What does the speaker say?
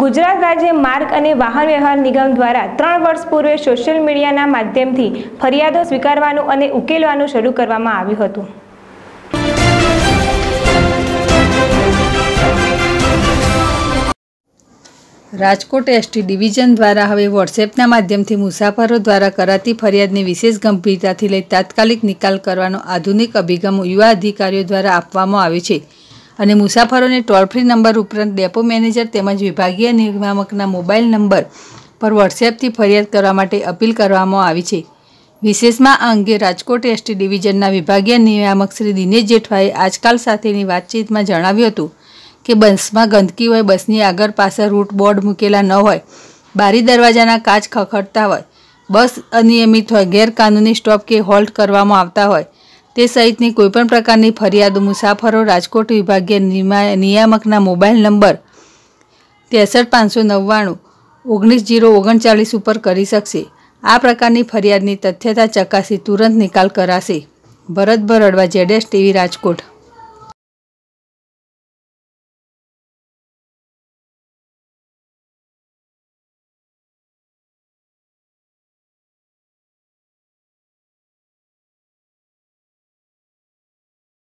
ગુજરાત રાજ્ય માર્ગ અને વાહન વ્યવહાર નિગમ દ્વારા ત્રણ વર્ષ પૂર્વે સોશિયલ મીડિયાના માધ્યમથી ફરિયાદો સ્વીકારવાનું અને ઉકેલવાનું શરૂ કરવામાં આવ્યું હતું રાજકોટ એસટી ડિવિઝન દ્વારા હવે વોટ્સએપના માધ્યમથી મુસાફરો દ્વારા કરાતી ફરિયાદને વિશેષ ગંભીરતાથી લઈ તાત્કાલિક નિકાલ કરવાનો આધુનિક અભિગમ યુવા અધિકારીઓ દ્વારા આપવામાં આવ્યો છે અને મુસાફરોને ટોલ ફ્રી નંબર ઉપરાંત ડેપો મેનેજર તેમજ વિભાગીય નિયામકના મોબાઈલ નંબર પર વોટ્સએપથી ફરિયાદ કરવા માટે અપીલ કરવામાં આવી છે વિશેષમાં આ અંગે રાજકોટ એસટી ડિવિઝનના વિભાગીય નિયામક શ્રી દિનેશ જેઠવાએ આજકાલ સાથેની વાતચીતમાં જણાવ્યું હતું કે બસમાં ગંદકી હોય બસની આગળ પાછળ રૂટ બોર્ડ મૂકેલા ન હોય બારી દરવાજાના કાચ ખખડતા હોય બસ અનિયમિત હોય ગેરકાનૂની સ્ટોપ કે હોલ્ટ કરવામાં આવતા હોય તે સહિતની કોઈપણ પ્રકારની ફરિયાદો મુસાફરો રાજકોટ વિભાગીય નિયામકના મોબાઈલ નંબર ત્રેસઠ પાંચસો નવ્વાણું ઓગણીસ જીરો ઓગણચાળીસ ઉપર કરી શકશે આ પ્રકારની ફરિયાદની તથ્યતા ચકાસી તુરંત નિકાલ કરાશે ભરત ભરડવા જેડેશ ટીવી રાજકોટ